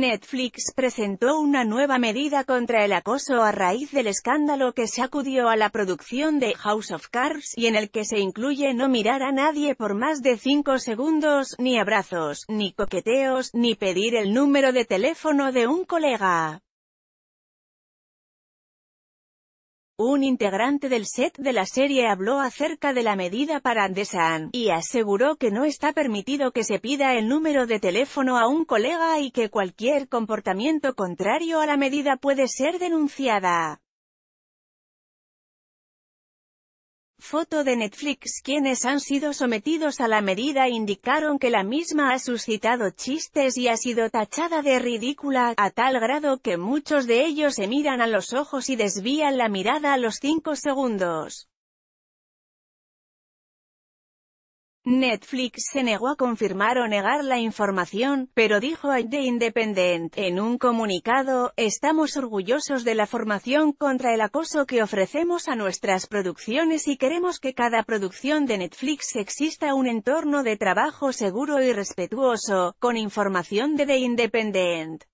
Netflix presentó una nueva medida contra el acoso a raíz del escándalo que sacudió a la producción de House of Cards y en el que se incluye no mirar a nadie por más de 5 segundos, ni abrazos, ni coqueteos, ni pedir el número de teléfono de un colega. Un integrante del set de la serie habló acerca de la medida para Andesan, y aseguró que no está permitido que se pida el número de teléfono a un colega y que cualquier comportamiento contrario a la medida puede ser denunciada. Foto de Netflix Quienes han sido sometidos a la medida indicaron que la misma ha suscitado chistes y ha sido tachada de ridícula, a tal grado que muchos de ellos se miran a los ojos y desvían la mirada a los 5 segundos. Netflix se negó a confirmar o negar la información, pero dijo a The Independent, en un comunicado, «Estamos orgullosos de la formación contra el acoso que ofrecemos a nuestras producciones y queremos que cada producción de Netflix exista un entorno de trabajo seguro y respetuoso, con información de The Independent.